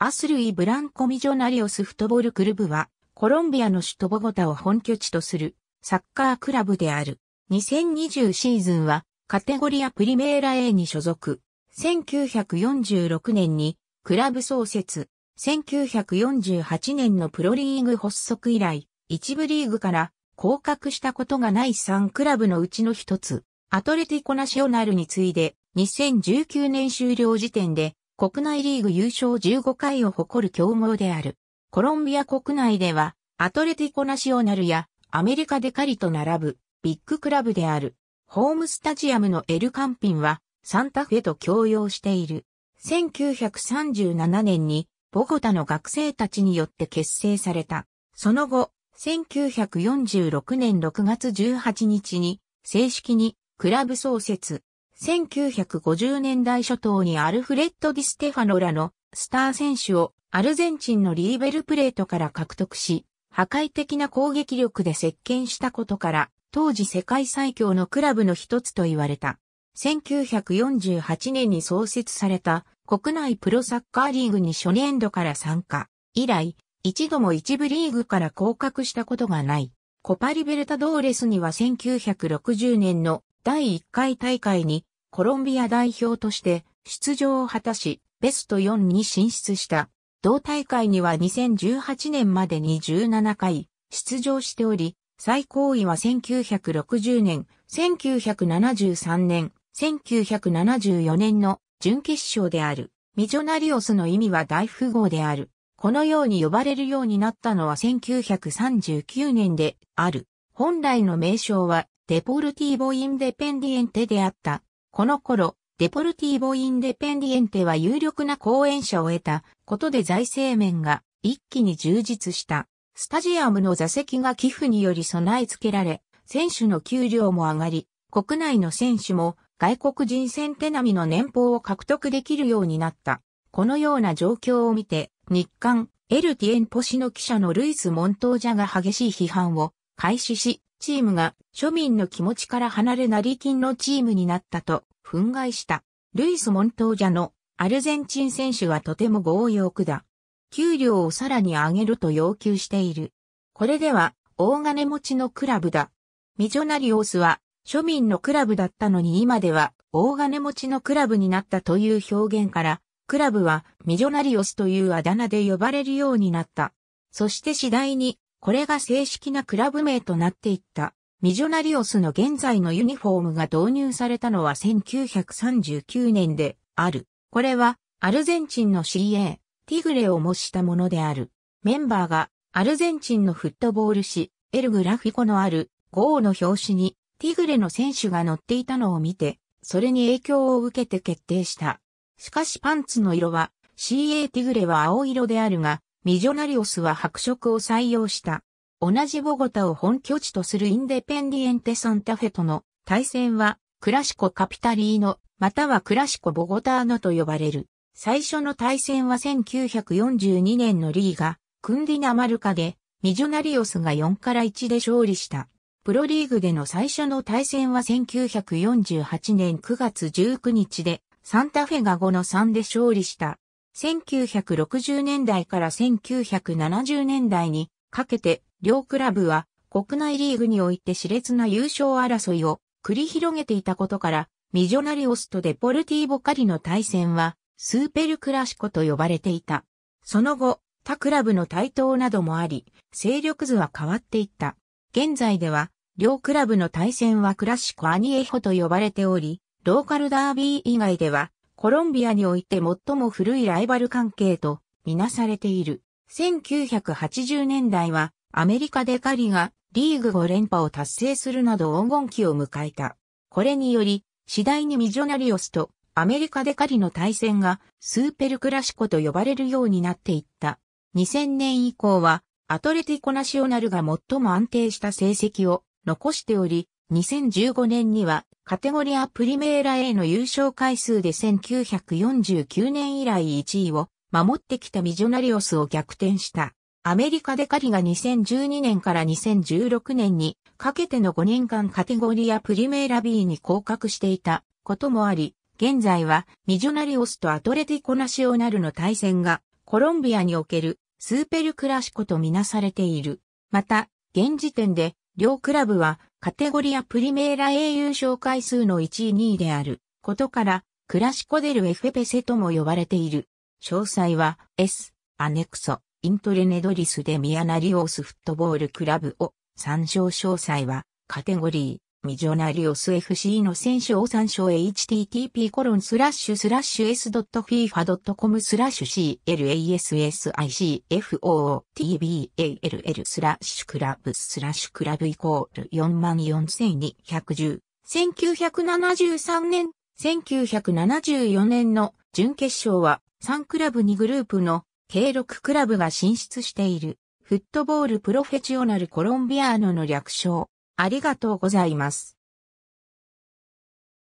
アスルイ・ブランコ・ミジョナリオスフットボールクルブは、コロンビアの首都ボゴタを本拠地とするサッカークラブである。2020シーズンはカテゴリアプリメーラ A に所属。1946年にクラブ創設。1948年のプロリーグ発足以来、一部リーグから降格したことがない3クラブのうちの一つ、アトレティコナシオナルに次いで、2019年終了時点で国内リーグ優勝15回を誇る強豪である。コロンビア国内では、アトレティコナシオナルやアメリカデカリと並ぶビッグクラブである。ホームスタジアムのエルカンピンはサンタフェと共用している。1937年にボゴタの学生たちによって結成された。その後、1946年6月18日に正式にクラブ創設。1950年代初頭にアルフレッド・ディステファノらのスター選手をアルゼンチンのリーベルプレートから獲得し、破壊的な攻撃力で接見したことから、当時世界最強のクラブの一つと言われた。1948年に創設された国内プロサッカーリーグに初年度から参加。以来、一度も一部リーグから降格したことがない。コパリベルタドーレスには1960年の第1回大会にコロンビア代表として出場を果たし、ベスト4に進出した。同大会には2018年までに17回出場しており、最高位は1960年、1973年、1974年の準決勝である。ミジョナリオスの意味は大富豪である。このように呼ばれるようになったのは1939年である。本来の名称はデポルティーボ・インデペンディエンテであった。この頃、デポルティーボ・インデペンディエンテは有力な講演者を得たことで財政面が一気に充実した。スタジアムの座席が寄付により備え付けられ、選手の給料も上がり、国内の選手も外国人選手並みの年俸を獲得できるようになった。このような状況を見て、日刊エルティエンポシの記者のルイス・モントージャが激しい批判を開始し、チームが庶民の気持ちから離れ成金のチームになったと憤慨した。ルイス・モントージャのアルゼンチン選手はとても強欲だ。給料をさらに上げると要求している。これでは大金持ちのクラブだ。ミジョナリオスは庶民のクラブだったのに今では大金持ちのクラブになったという表現から、クラブはミジョナリオスというあだ名で呼ばれるようになった。そして次第にこれが正式なクラブ名となっていった。ミジョナリオスの現在のユニフォームが導入されたのは1939年である。これはアルゼンチンの CA、ティグレを模したものである。メンバーがアルゼンチンのフットボール誌、エルグラフィコのある号の表紙にティグレの選手が乗っていたのを見て、それに影響を受けて決定した。しかしパンツの色は CA ティグレは青色であるが、ミジョナリオスは白色を採用した。同じボゴタを本拠地とするインデペンディエンテ・サンタフェとの対戦は、クラシコ・カピタリーノ、またはクラシコ・ボゴターノと呼ばれる。最初の対戦は1942年のリーガ、クンディナマルカで、ミジョナリオスが4から1で勝利した。プロリーグでの最初の対戦は1948年9月19日で、サンタフェが5の3で勝利した。1960年代から1970年代にかけて両クラブは国内リーグにおいて熾烈な優勝争いを繰り広げていたことから、ミジョナリオスとデポルティーボカリの対戦はスーペルクラシコと呼ばれていた。その後、他クラブの台頭などもあり、勢力図は変わっていった。現在では、両クラブの対戦はクラシコアニエホと呼ばれており、ローカルダービー以外では、コロンビアにおいて最も古いライバル関係とみなされている。1980年代はアメリカでカリがリーグ5連覇を達成するなど黄金期を迎えた。これにより、次第にミジョナリオスとアメリカでカリの対戦がスーペルクラシコと呼ばれるようになっていった。2000年以降はアトレティコナシオナルが最も安定した成績を残しており、2015年にはカテゴリアプリメーラ A の優勝回数で1949年以来1位を守ってきたミジョナリオスを逆転した。アメリカデカリが2012年から2016年にかけての5年間カテゴリアプリメーラ B に降格していたこともあり、現在はミジョナリオスとアトレティコナシオナルの対戦がコロンビアにおけるスーペルクラシコとみなされている。また、現時点で両クラブはカテゴリアプリメーラ英雄賞回数の1位2位であることから、クラシコデルエフェペセとも呼ばれている。詳細は、S、アネクソ、イントレネドリスでミアナリオースフットボールクラブを参照詳細は、カテゴリー、ミジョナリオス FC の選手を参照 http コロンスラッシュスラッシュ s.fifa.com スラッシュ classicfootball スラッシュクラブスラッシュクラブイコール44210 1973年、1974年の準決勝は3クラブ2グループの計6クラブが進出しているフットボールプロフェッショナルコロンビアーノの略称。ありがとうございます。